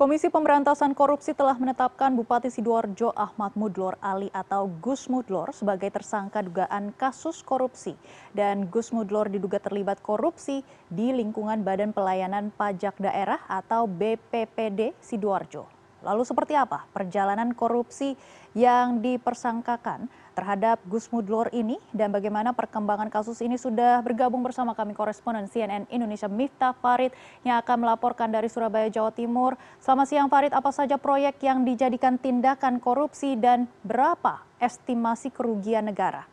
Komisi Pemberantasan Korupsi telah menetapkan Bupati Sidoarjo Ahmad Mudlor Ali atau Gus Mudlor sebagai tersangka dugaan kasus korupsi. Dan Gus Mudlor diduga terlibat korupsi di lingkungan Badan Pelayanan Pajak Daerah atau BPPD Sidoarjo. Lalu seperti apa perjalanan korupsi yang dipersangkakan terhadap Gus Mudlor ini dan bagaimana perkembangan kasus ini sudah bergabung bersama kami koresponden CNN Indonesia Miftah Farid yang akan melaporkan dari Surabaya, Jawa Timur. Selamat siang Farid, apa saja proyek yang dijadikan tindakan korupsi dan berapa estimasi kerugian negara?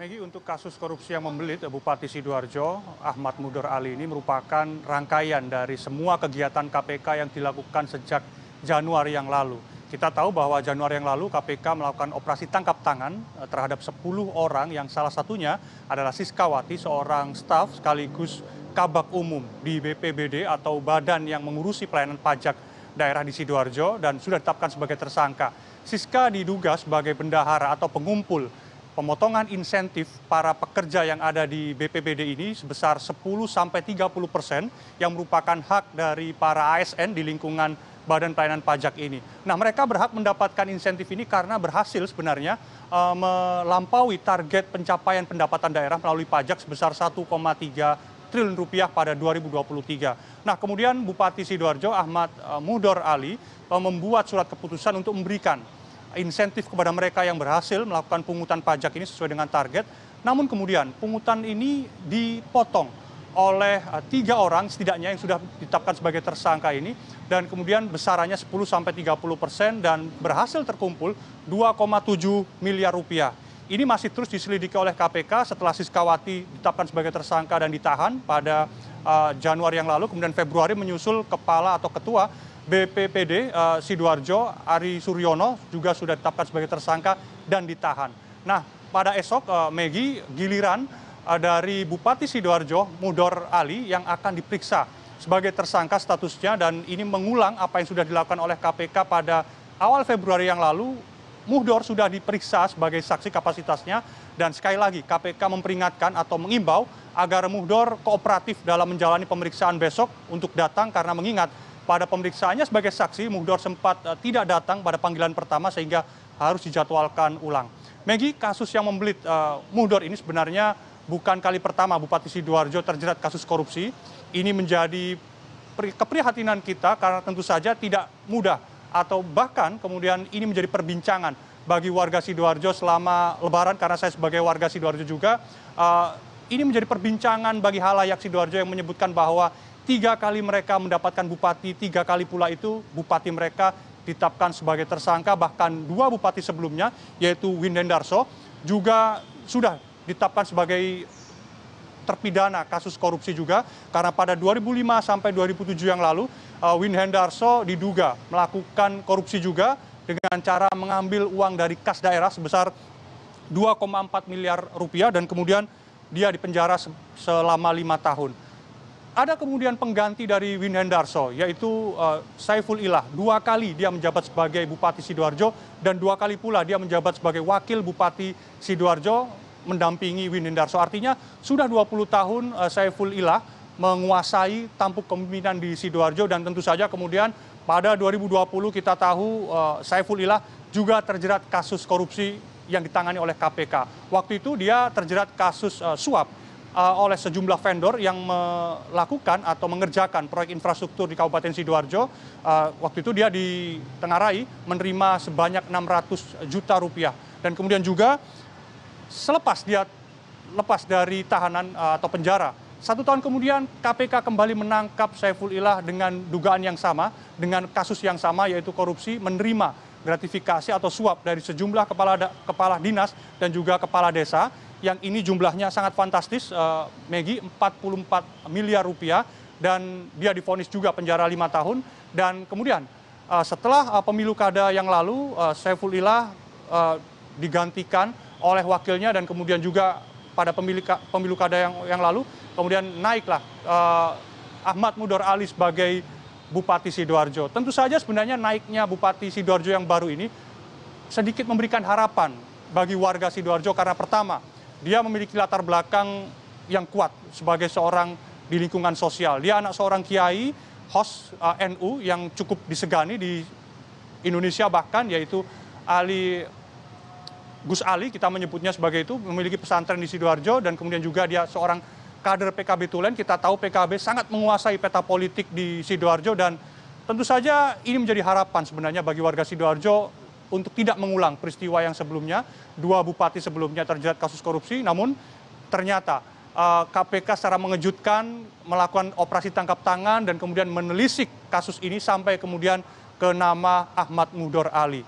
Megi, untuk kasus korupsi yang membelit Bupati Sidoarjo, Ahmad Mudor Ali ini merupakan rangkaian dari semua kegiatan KPK yang dilakukan sejak Januari yang lalu. Kita tahu bahwa Januari yang lalu KPK melakukan operasi tangkap tangan eh, terhadap 10 orang yang salah satunya adalah Siskawati, seorang staf sekaligus kabak umum di BPBD atau badan yang mengurusi pelayanan pajak daerah di Sidoarjo dan sudah ditetapkan sebagai tersangka. Siska diduga sebagai bendahara atau pengumpul pemotongan insentif para pekerja yang ada di BPBD ini sebesar 10 sampai 30 persen yang merupakan hak dari para ASN di lingkungan badan pelayanan pajak ini. Nah, mereka berhak mendapatkan insentif ini karena berhasil sebenarnya eh, melampaui target pencapaian pendapatan daerah melalui pajak sebesar 1,3 triliun rupiah pada 2023. Nah, kemudian Bupati Sidoarjo Ahmad eh, Mudor Ali eh, membuat surat keputusan untuk memberikan insentif kepada mereka yang berhasil melakukan pungutan pajak ini sesuai dengan target. Namun kemudian pungutan ini dipotong oleh tiga orang setidaknya yang sudah ditetapkan sebagai tersangka ini dan kemudian besarannya 10 sampai 30 persen dan berhasil terkumpul 2,7 miliar rupiah. Ini masih terus diselidiki oleh KPK setelah Siskawati ditetapkan sebagai tersangka dan ditahan pada uh, Januari yang lalu, kemudian Februari menyusul kepala atau ketua BPPD uh, eh, Sidoarjo Ari Suryono juga sudah ditetapkan sebagai tersangka dan ditahan. Nah, pada esok uh, eh, Megi giliran uh, dari Bupati Sidoarjo Mudor Ali yang akan diperiksa sebagai tersangka statusnya dan ini mengulang apa yang sudah dilakukan oleh KPK pada awal Februari yang lalu Muhdor sudah diperiksa sebagai saksi kapasitasnya dan sekali lagi KPK memperingatkan atau mengimbau agar Muhdor kooperatif dalam menjalani pemeriksaan besok untuk datang karena mengingat pada pemeriksaannya sebagai saksi Muhdor sempat eh, tidak datang pada panggilan pertama sehingga harus dijadwalkan ulang. Megi, kasus yang membelit uh, Muhdor ini sebenarnya bukan kali pertama Bupati Sidoarjo terjerat kasus korupsi ini menjadi keprihatinan kita karena tentu saja tidak mudah atau bahkan kemudian ini menjadi perbincangan bagi warga sidoarjo selama lebaran karena saya sebagai warga sidoarjo juga eh, ini menjadi perbincangan bagi halayak sidoarjo yang menyebutkan bahwa tiga kali mereka mendapatkan bupati tiga kali pula itu bupati mereka ditetapkan sebagai tersangka bahkan dua bupati sebelumnya yaitu Windendarso juga sudah ditetapkan sebagai terpidana kasus korupsi juga karena pada 2005 sampai 2007 yang lalu eh, win hendarso diduga melakukan korupsi juga dengan cara mengambil uang dari kas daerah sebesar 2,4 miliar rupiah dan kemudian dia dipenjara selama lima tahun. Ada kemudian pengganti dari Win Hendarso, yaitu uh, Saiful Ilah. Dua kali dia menjabat sebagai Bupati Sidoarjo dan dua kali pula dia menjabat sebagai Wakil Bupati Sidoarjo mendampingi Winindarso. Artinya sudah 20 tahun eh, Saiful Ilah menguasai tampuk kepemimpinan di Sidoarjo dan tentu saja kemudian pada 2020 kita tahu eh, Saiful Ilah juga terjerat kasus korupsi yang ditangani oleh KPK. Waktu itu dia terjerat kasus eh, suap oleh sejumlah vendor yang melakukan atau mengerjakan proyek infrastruktur di Kabupaten Sidoarjo. Waktu itu dia ditengarai menerima sebanyak 600 juta rupiah. Dan kemudian juga selepas dia lepas dari tahanan eh, atau penjara satu tahun kemudian KPK kembali menangkap Saiful Ilah dengan dugaan yang sama, dengan kasus yang sama yaitu korupsi menerima gratifikasi atau suap dari sejumlah kepala da, kepala dinas dan juga kepala desa yang ini jumlahnya sangat fantastis eh, Megi 44 miliar rupiah dan dia difonis juga penjara lima tahun dan kemudian eh, setelah eh, pemilu kada yang lalu eh, Saiful Ilah eh, digantikan oleh wakilnya dan kemudian juga pada pemilu kada yang lalu kemudian naiklah eh, ahmad mudor ali sebagai bupati sidoarjo tentu saja sebenarnya naiknya bupati sidoarjo yang baru ini sedikit memberikan harapan bagi warga sidoarjo karena pertama dia memiliki latar belakang yang kuat sebagai seorang di lingkungan sosial dia anak seorang kiai host uh, eh, NU yang cukup disegani di Indonesia bahkan yaitu Ali gus ali kita menyebutnya sebagai itu memiliki pesantren di sidoarjo dan kemudian juga dia seorang kader pkb tulen kita tahu pkb sangat menguasai peta politik di sidoarjo dan tentu saja ini menjadi harapan sebenarnya bagi warga sidoarjo untuk tidak mengulang peristiwa yang sebelumnya dua bupati sebelumnya terjerat kasus korupsi namun ternyata KPK eh, secara mengejutkan melakukan operasi tangkap tangan dan kemudian menelisik kasus ini sampai kemudian ke nama Ahmad Mudor Ali.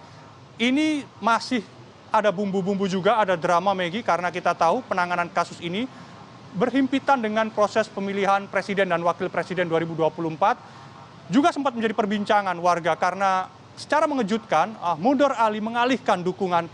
Ini masih ada bumbu-bumbu juga, ada drama Megi, karena kita tahu penanganan kasus ini berhimpitan dengan proses pemilihan presiden dan wakil presiden 2024. Juga sempat menjadi perbincangan warga karena secara mengejutkan ah, Mudor Ali mengalihkan dukungannya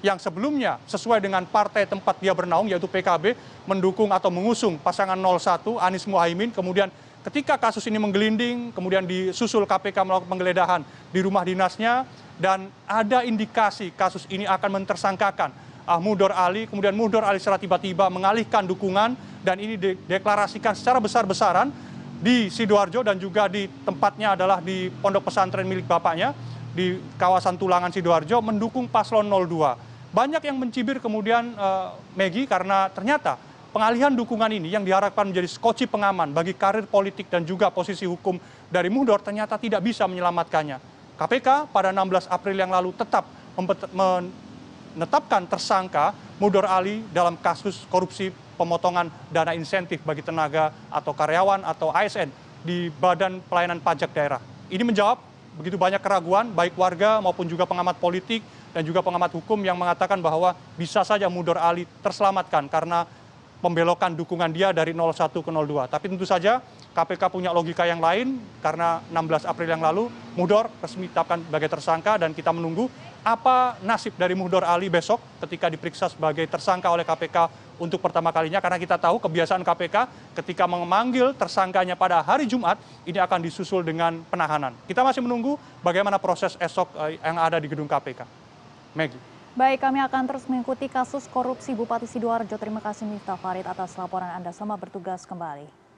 yang sebelumnya sesuai dengan partai tempat dia bernaung yaitu PKB mendukung atau mengusung pasangan 01 Anies Muhaimin kemudian ketika kasus ini menggelinding kemudian disusul KPK melakukan penggeledahan di rumah dinasnya dan ada indikasi kasus ini akan mentersangkakan ah, Mudor Ali. Kemudian Mudor Ali secara tiba-tiba mengalihkan dukungan dan ini dideklarasikan secara besar-besaran di Sidoarjo dan juga di tempatnya adalah di pondok pesantren milik bapaknya di kawasan Tulangan Sidoarjo mendukung paslon 02. Banyak yang mencibir kemudian uh, eh, Megi karena ternyata pengalihan dukungan ini yang diharapkan menjadi skoci pengaman bagi karir politik dan juga posisi hukum dari Mudor ternyata tidak bisa menyelamatkannya kpk pada 16 april yang lalu tetap menetapkan tersangka mudor ali dalam kasus korupsi pemotongan dana insentif bagi tenaga atau karyawan atau asn di badan pelayanan pajak daerah. Ini menjawab begitu banyak keraguan baik warga maupun juga pengamat politik dan juga pengamat hukum yang mengatakan bahwa bisa saja Mudor Ali terselamatkan karena pembelokan dukungan dia dari 01 ke 02. Tapi tentu saja kpk punya logika yang lain karena 16 April yang lalu Mudor resmi ditetapkan sebagai tersangka dan kita menunggu apa nasib dari Mudor Ali besok ketika diperiksa sebagai tersangka oleh KPK untuk pertama kalinya karena kita tahu kebiasaan KPK ketika memanggil tersangkanya pada hari Jumat ini akan disusul dengan penahanan. Kita masih menunggu bagaimana proses esok eh, yang ada di gedung KPK. Megi. Baik, kami akan terus mengikuti kasus korupsi Bupati Sidoarjo. Terima kasih Miftah Farid atas laporan Anda. Selamat bertugas kembali.